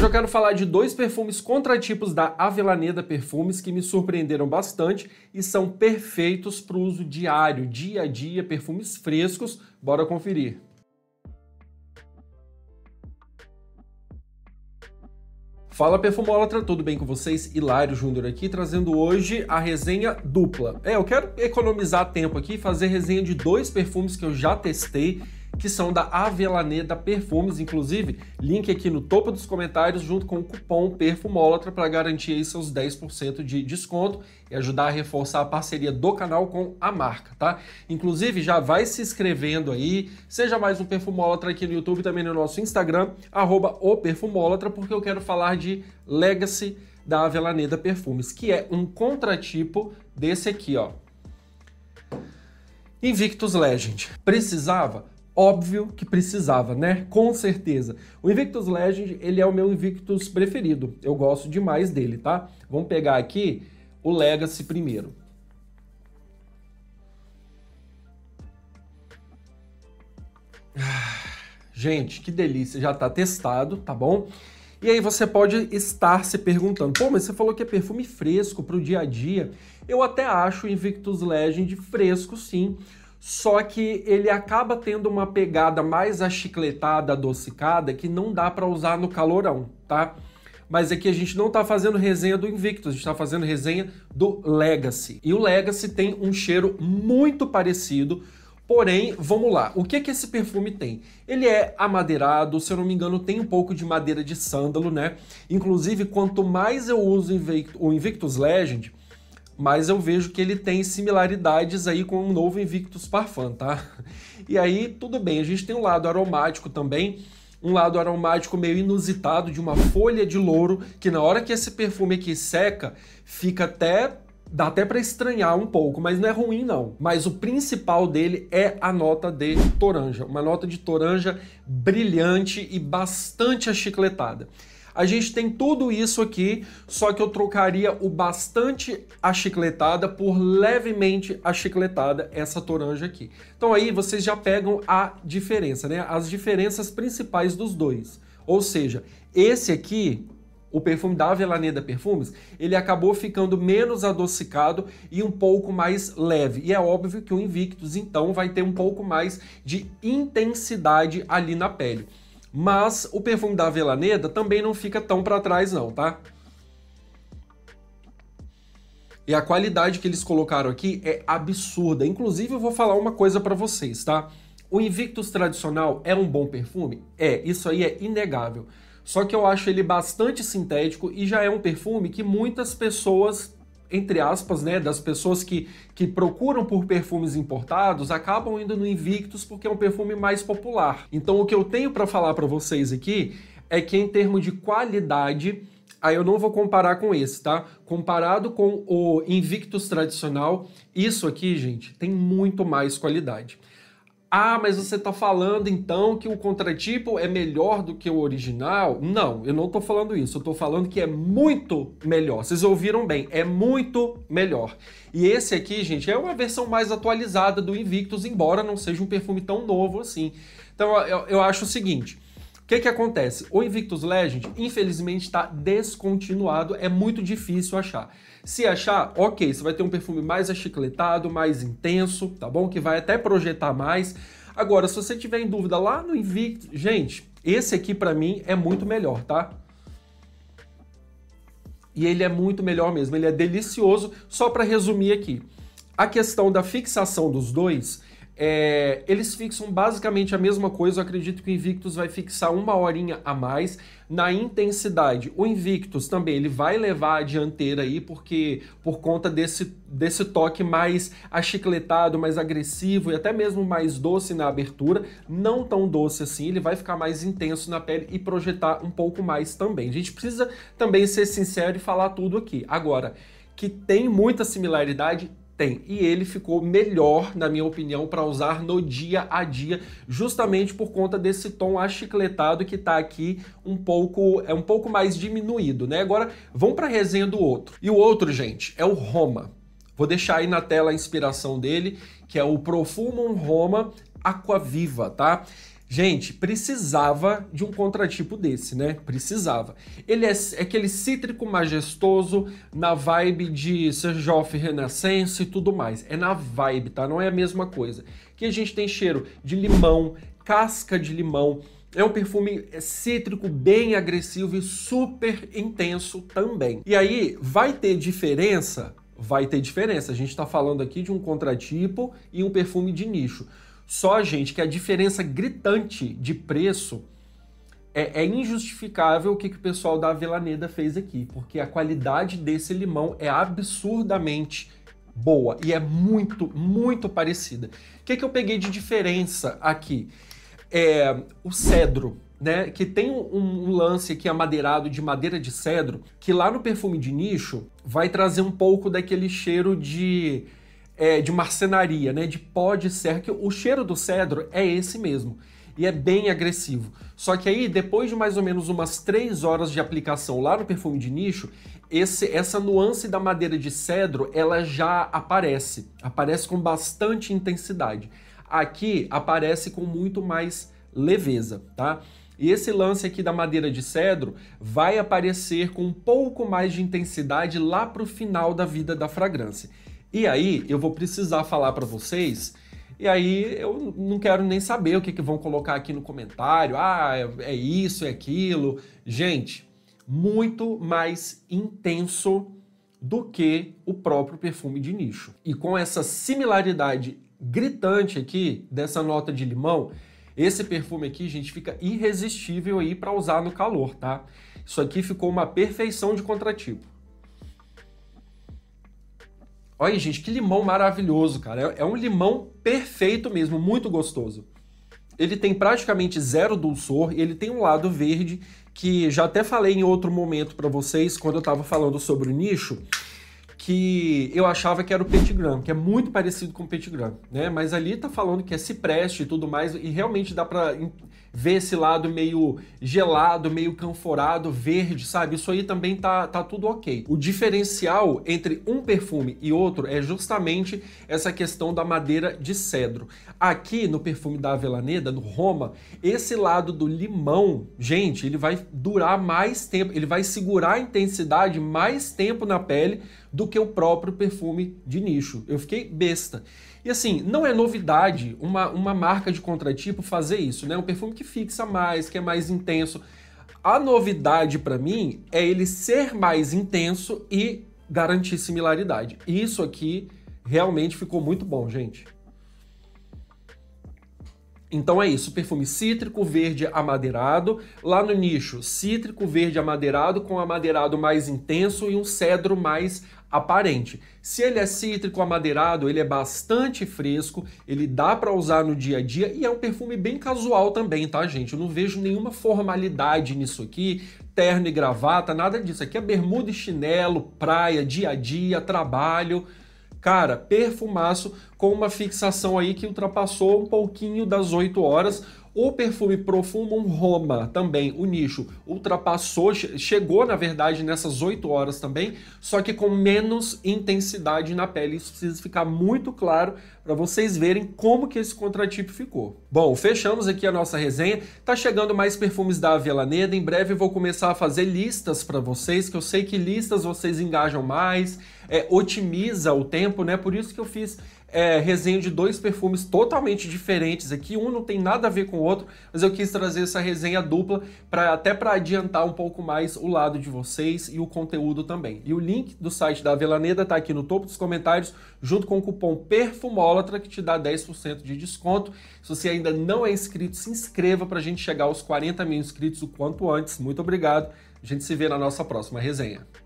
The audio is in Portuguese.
Hoje eu quero falar de dois perfumes contratipos da Avelaneda Perfumes que me surpreenderam bastante e são perfeitos para o uso diário, dia a dia, perfumes frescos. Bora conferir. Fala perfumólatra, tudo bem com vocês? Hilário Júnior aqui, trazendo hoje a resenha dupla. É, eu quero economizar tempo aqui e fazer resenha de dois perfumes que eu já testei que são da Avelaneda Perfumes, inclusive, link aqui no topo dos comentários junto com o cupom Perfumólatra para garantir aí seus 10% de desconto e ajudar a reforçar a parceria do canal com a marca, tá? Inclusive, já vai se inscrevendo aí, seja mais um perfumólatra aqui no YouTube, também no nosso Instagram, arroba o perfumólatra, porque eu quero falar de Legacy da Avelaneda Perfumes, que é um contratipo desse aqui, ó. Invictus Legend. Precisava Óbvio que precisava, né? Com certeza. O Invictus Legend, ele é o meu Invictus preferido. Eu gosto demais dele, tá? Vamos pegar aqui o Legacy primeiro. Ah, gente, que delícia, já está testado, tá bom? E aí você pode estar se perguntando, pô, mas você falou que é perfume fresco para o dia a dia. Eu até acho o Invictus Legend fresco, sim só que ele acaba tendo uma pegada mais achicletada, adocicada, que não dá para usar no calorão, tá? Mas aqui é a gente não está fazendo resenha do Invictus, a gente está fazendo resenha do Legacy. E o Legacy tem um cheiro muito parecido, porém, vamos lá. O que é que esse perfume tem? Ele é amadeirado, se eu não me engano, tem um pouco de madeira de sândalo, né? Inclusive, quanto mais eu uso o Invictus Legend, mas eu vejo que ele tem similaridades aí com o novo Invictus Parfum, tá? E aí, tudo bem, a gente tem um lado aromático também, um lado aromático meio inusitado de uma folha de louro, que na hora que esse perfume aqui seca, fica até dá até para estranhar um pouco, mas não é ruim não. Mas o principal dele é a nota de toranja, uma nota de toranja brilhante e bastante achicletada. A gente tem tudo isso aqui, só que eu trocaria o bastante achicletada por levemente achicletada essa toranja aqui. Então aí vocês já pegam a diferença, né? As diferenças principais dos dois. Ou seja, esse aqui, o perfume da Avelaneda Perfumes, ele acabou ficando menos adocicado e um pouco mais leve. E é óbvio que o Invictus, então, vai ter um pouco mais de intensidade ali na pele. Mas o perfume da Avelaneda também não fica tão para trás não, tá? E a qualidade que eles colocaram aqui é absurda. Inclusive eu vou falar uma coisa para vocês, tá? O Invictus tradicional é um bom perfume? É, isso aí é inegável. Só que eu acho ele bastante sintético e já é um perfume que muitas pessoas entre aspas, né, das pessoas que, que procuram por perfumes importados acabam indo no Invictus porque é um perfume mais popular. Então o que eu tenho para falar para vocês aqui é que em termos de qualidade, aí eu não vou comparar com esse, tá? Comparado com o Invictus tradicional, isso aqui, gente, tem muito mais qualidade. Ah, mas você está falando então que o contratipo é melhor do que o original? Não, eu não estou falando isso. Eu estou falando que é muito melhor. Vocês ouviram bem, é muito melhor. E esse aqui, gente, é uma versão mais atualizada do Invictus, embora não seja um perfume tão novo assim. Então eu, eu acho o seguinte que, que acontece? O Invictus Legend, infelizmente, está descontinuado, é muito difícil achar. Se achar, ok, você vai ter um perfume mais achicletado, mais intenso, tá bom? Que vai até projetar mais. Agora, se você tiver em dúvida lá no Invictus, gente, esse aqui para mim é muito melhor, tá? E ele é muito melhor mesmo, ele é delicioso. Só para resumir aqui, a questão da fixação dos dois é, eles fixam basicamente a mesma coisa. Eu acredito que o Invictus vai fixar uma horinha a mais na intensidade. O Invictus também ele vai levar a dianteira aí, porque por conta desse, desse toque mais achicletado, mais agressivo e até mesmo mais doce na abertura, não tão doce assim, ele vai ficar mais intenso na pele e projetar um pouco mais também. A gente precisa também ser sincero e falar tudo aqui. Agora, que tem muita similaridade, tem. E ele ficou melhor, na minha opinião, para usar no dia a dia, justamente por conta desse tom achicletado que está aqui um pouco é um pouco mais diminuído, né? Agora, vamos para a resenha do outro. E o outro, gente, é o Roma. Vou deixar aí na tela a inspiração dele, que é o Profumo Roma Aquaviva, tá? Gente, precisava de um contratipo desse, né? Precisava. Ele é, é aquele cítrico majestoso na vibe de Serjoff Renascença e tudo mais. É na vibe, tá? Não é a mesma coisa. Que a gente tem cheiro de limão, casca de limão. É um perfume é cítrico bem agressivo e super intenso também. E aí vai ter diferença? Vai ter diferença. A gente está falando aqui de um contratipo e um perfume de nicho. Só, gente, que a diferença gritante de preço é, é injustificável o que, que o pessoal da Avelaneda fez aqui, porque a qualidade desse limão é absurdamente boa e é muito, muito parecida. O que, que eu peguei de diferença aqui? É, o cedro, né? Que tem um, um, lance aqui amadeirado de madeira de cedro, que lá no perfume de nicho vai trazer um pouco daquele cheiro de é, de marcenaria, né? De pó de serra, que o cheiro do cedro é esse mesmo. E é bem agressivo. Só que aí, depois de mais ou menos umas 3 horas de aplicação lá no perfume de nicho, esse, essa nuance da madeira de cedro ela já aparece. Aparece com bastante intensidade. Aqui aparece com muito mais leveza, tá? E esse lance aqui da madeira de cedro vai aparecer com um pouco mais de intensidade lá para o final da vida da fragrância. E aí eu vou precisar falar para vocês. E aí eu não quero nem saber o que, que vão colocar aqui no comentário. Ah, é isso, é aquilo. Gente, muito mais intenso do que o próprio perfume de nicho. E com essa similaridade gritante aqui dessa nota de limão, esse perfume aqui, gente, fica irresistível aí para usar no calor, tá? Isso aqui ficou uma perfeição de contratipo. Olha, gente, que limão maravilhoso, cara. É, é, um limão perfeito mesmo, muito gostoso. Ele tem praticamente zero dulçor e ele tem um lado verde que já até falei em outro momento para vocês quando eu estava falando sobre o nicho que eu achava que era o Petit que é muito parecido com o Petit né? Mas ali tá falando que é cipreste e tudo mais, e realmente dá para ver esse lado meio gelado, meio canforado, verde, sabe? Isso aí também tá, tá tudo ok. O diferencial entre um perfume e outro é justamente essa questão da madeira de cedro. Aqui no perfume da Avelaneda, no Roma, esse lado do limão, gente, ele vai durar mais tempo, ele vai segurar a intensidade mais tempo na pele do que o próprio perfume de nicho. Eu fiquei besta. E assim, não é novidade uma, uma marca de contratipo fazer isso, né? Um perfume que fixa mais, que é mais intenso. A novidade para mim é ele ser mais intenso e garantir similaridade. Isso aqui realmente ficou muito bom, gente. Então é isso, perfume cítrico, verde amadeirado. Lá no nicho, cítrico, verde amadeirado com amadeirado mais intenso e um cedro mais aparente. Se ele é cítrico amadeirado, ele é bastante fresco, ele dá para usar no dia a dia e é um perfume bem casual também, tá, gente? Eu não vejo nenhuma formalidade nisso aqui, terno e gravata, nada disso. Aqui é bermuda e chinelo, praia, dia a dia, trabalho. Cara, perfumaço com uma fixação aí que ultrapassou um pouquinho das 8 horas. O perfume Profumum Roma também, o nicho, ultrapassou, chegou na verdade nessas 8 horas também, só que com menos intensidade na pele. Isso precisa ficar muito claro para vocês verem como que esse contratipo ficou. Bom, fechamos aqui a nossa resenha. Tá chegando mais perfumes da Avellaneda. Em breve vou começar a fazer listas para vocês, que eu sei que listas vocês engajam mais, é, otimiza o tempo, né? Por isso que eu fiz é, resenha de dois perfumes totalmente diferentes aqui, um não tem nada a ver com o outro, mas eu quis trazer essa resenha dupla para até para adiantar um pouco mais o lado de vocês e o conteúdo também. E o link do site da Avelaneda está aqui no topo dos comentários, junto com o cupom Perfumólatra que te dá 10% de desconto. Se você ainda não é inscrito, se inscreva para a gente chegar aos 40 mil inscritos o quanto antes. Muito obrigado. A gente se vê na nossa próxima resenha.